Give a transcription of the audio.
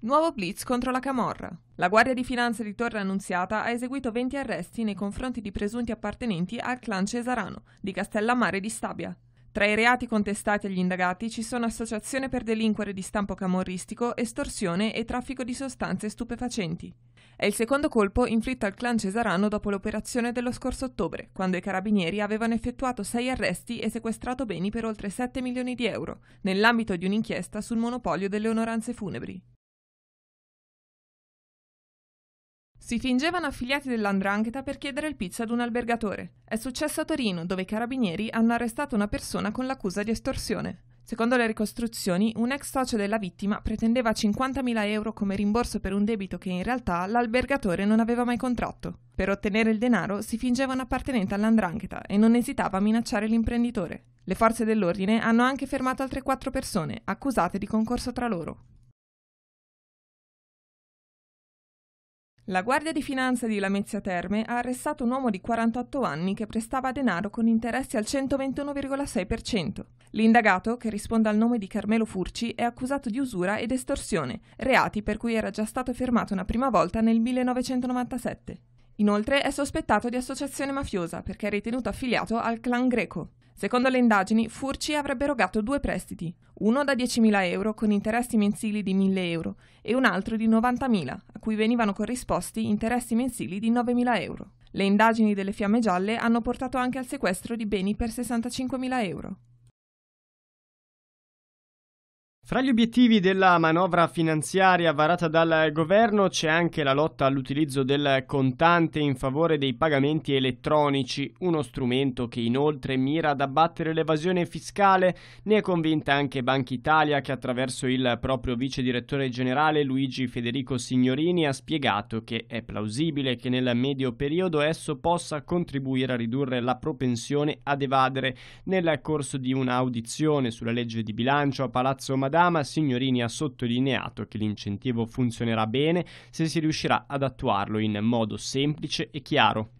Nuovo blitz contro la Camorra. La Guardia di Finanza di Torre Annunziata ha eseguito 20 arresti nei confronti di presunti appartenenti al clan Cesarano di Castellammare di Stabia. Tra i reati contestati agli indagati ci sono associazione per delinquere di stampo camorristico, estorsione e traffico di sostanze stupefacenti. È il secondo colpo inflitto al clan Cesarano dopo l'operazione dello scorso ottobre, quando i carabinieri avevano effettuato sei arresti e sequestrato beni per oltre 7 milioni di euro, nell'ambito di un'inchiesta sul monopolio delle onoranze funebri. Si fingevano affiliati dell'andrangheta per chiedere il pizza ad un albergatore. È successo a Torino, dove i carabinieri hanno arrestato una persona con l'accusa di estorsione. Secondo le ricostruzioni, un ex socio della vittima pretendeva 50.000 euro come rimborso per un debito che in realtà l'albergatore non aveva mai contratto. Per ottenere il denaro si fingeva un appartenente all'andrangheta e non esitava a minacciare l'imprenditore. Le forze dell'ordine hanno anche fermato altre quattro persone, accusate di concorso tra loro. La Guardia di Finanza di Lamezia Terme ha arrestato un uomo di 48 anni che prestava denaro con interessi al 121,6%. L'indagato, che risponde al nome di Carmelo Furci, è accusato di usura ed estorsione, reati per cui era già stato fermato una prima volta nel 1997. Inoltre è sospettato di associazione mafiosa perché è ritenuto affiliato al clan greco. Secondo le indagini, Furci avrebbe erogato due prestiti, uno da 10.000 euro con interessi mensili di 1.000 euro e un altro di 90.000, a cui venivano corrisposti interessi mensili di 9.000 euro. Le indagini delle Fiamme Gialle hanno portato anche al sequestro di beni per 65.000 euro. Fra gli obiettivi della manovra finanziaria varata dal governo c'è anche la lotta all'utilizzo del contante in favore dei pagamenti elettronici, uno strumento che inoltre mira ad abbattere l'evasione fiscale, ne è convinta anche Banca Italia che attraverso il proprio vice direttore generale Luigi Federico Signorini ha spiegato che è plausibile che nel medio periodo esso possa contribuire a ridurre la propensione ad evadere. Nel corso di un'audizione sulla legge di bilancio a Palazzo Madama Dama Signorini ha sottolineato che l'incentivo funzionerà bene se si riuscirà ad attuarlo in modo semplice e chiaro.